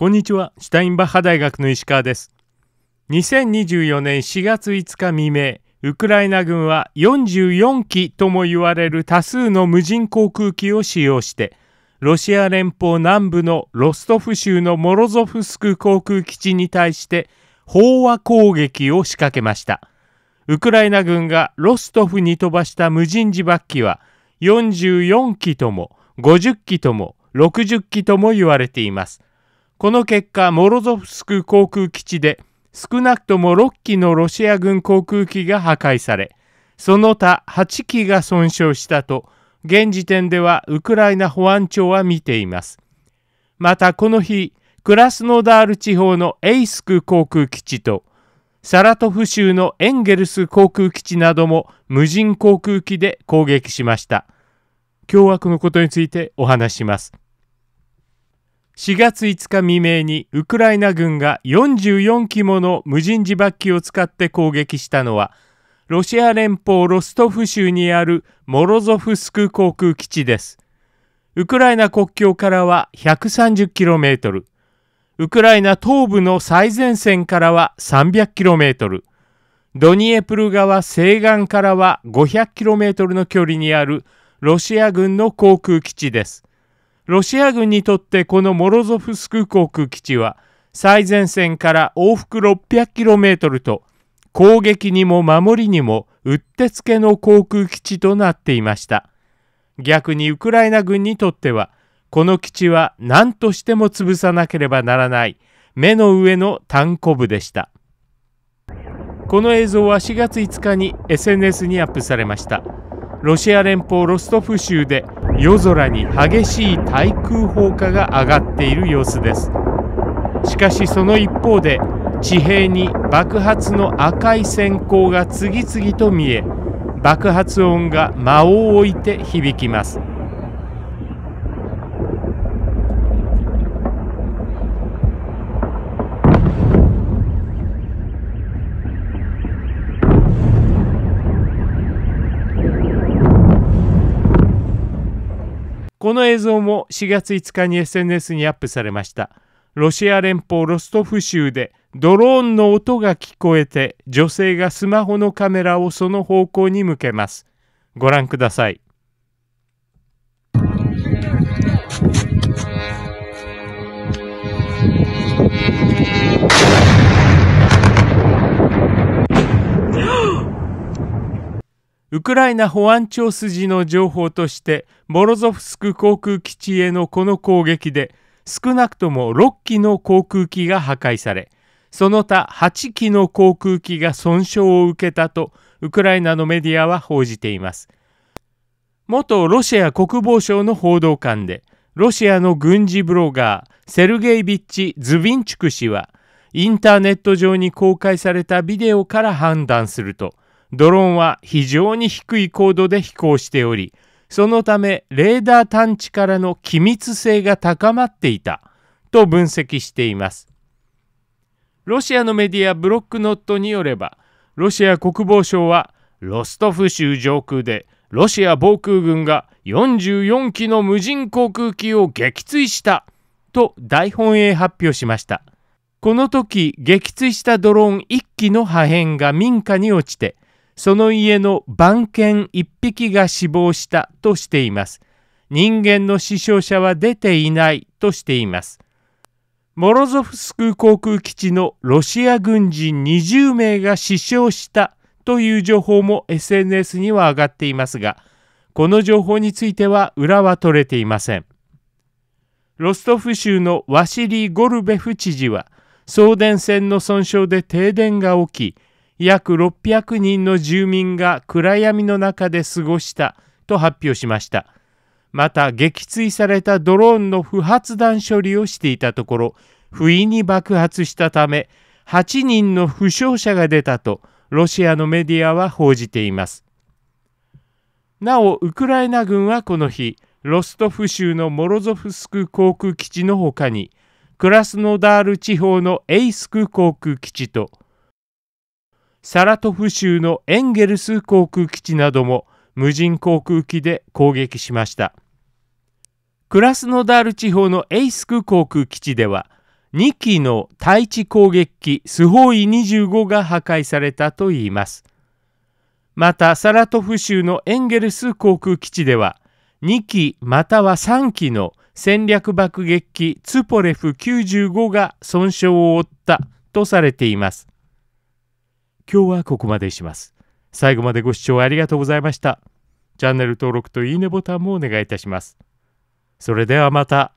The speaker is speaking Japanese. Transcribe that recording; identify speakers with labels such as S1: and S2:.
S1: こんにちは、シュタインバッハ大学の石川です。2024年4月5日未明、ウクライナ軍は44機とも言われる多数の無人航空機を使用して、ロシア連邦南部のロストフ州のモロゾフスク航空基地に対して飽和攻撃を仕掛けました。ウクライナ軍がロストフに飛ばした無人自爆機は44機とも50機とも60機とも言われています。この結果、モロゾフスク航空基地で少なくとも6機のロシア軍航空機が破壊され、その他8機が損傷したと、現時点ではウクライナ保安庁は見ています。またこの日、クラスノダール地方のエイスク航空基地と、サラトフ州のエンゲルス航空基地なども無人航空機で攻撃しました。凶悪のことについてお話します。4月5日未明にウクライナ軍が44機もの無人自爆機を使って攻撃したのはロシア連邦ロストフ州にあるモロゾフスク航空基地です。ウクライナ国境からは 130km、ウクライナ東部の最前線からは 300km、ドニエプル川西岸からは 500km の距離にあるロシア軍の航空基地です。ロシア軍にとってこのモロゾフスク航空基地は最前線から往復 600km と攻撃にも守りにもうってつけの航空基地となっていました逆にウクライナ軍にとってはこの基地は何としても潰さなければならない目の上の単行部でしたこの映像は4月5日に SNS にアップされましたロシア連邦ロストフ州で夜空に激しい対空砲火が上がっている様子ですしかしその一方で地平に爆発の赤い閃光が次々と見え爆発音が魔王を置いて響きますこの映像も4月5日に SNS にアップされました。ロシア連邦ロストフ州でドローンの音が聞こえて女性がスマホのカメラをその方向に向けます。ご覧ください。ウクライナ保安庁筋の情報としてボロゾフスク航空基地へのこの攻撃で少なくとも6機の航空機が破壊されその他8機の航空機が損傷を受けたとウクライナのメディアは報じています元ロシア国防省の報道官でロシアの軍事ブロガーセルゲイビッチ・ズビンチュク氏はインターネット上に公開されたビデオから判断するとドローンは非常に低い高度で飛行しておりそのためレーダー探知からの機密性が高まっていたと分析していますロシアのメディアブロックノットによればロシア国防省はロストフ州上空でロシア防空軍が44機の無人航空機を撃墜したと大本営発表しましたこの時撃墜したドローン1機の破片が民家に落ちてその家の番犬一匹が死亡したとしています。人間の死傷者は出ていないとしています。モロゾフスク航空基地のロシア軍人20名が死傷したという情報も SNS には上がっていますが、この情報については裏は取れていません。ロストフ州のワシリー・ゴルベフ知事は、送電線の損傷で停電が起き、約600人の住民が暗闇の中で過ごしたと発表しました。また撃墜されたドローンの不発弾処理をしていたところ、不意に爆発したため、8人の負傷者が出たとロシアのメディアは報じています。なお、ウクライナ軍はこの日、ロストフ州のモロゾフスク航空基地のほかに、クラスノダール地方のエイスク航空基地と、サラトフ州のエンゲルス航空基地なども無人航空機で攻撃しましたクラスノダール地方のエイスク航空基地では2機の対地攻撃機スホーイ25が破壊されたといいますまたサラトフ州のエンゲルス航空基地では2機または3機の戦略爆撃機ツポレフ95が損傷を負ったとされています今日はここまでします。最後までご視聴ありがとうございました。チャンネル登録といいねボタンもお願いいたします。それではまた。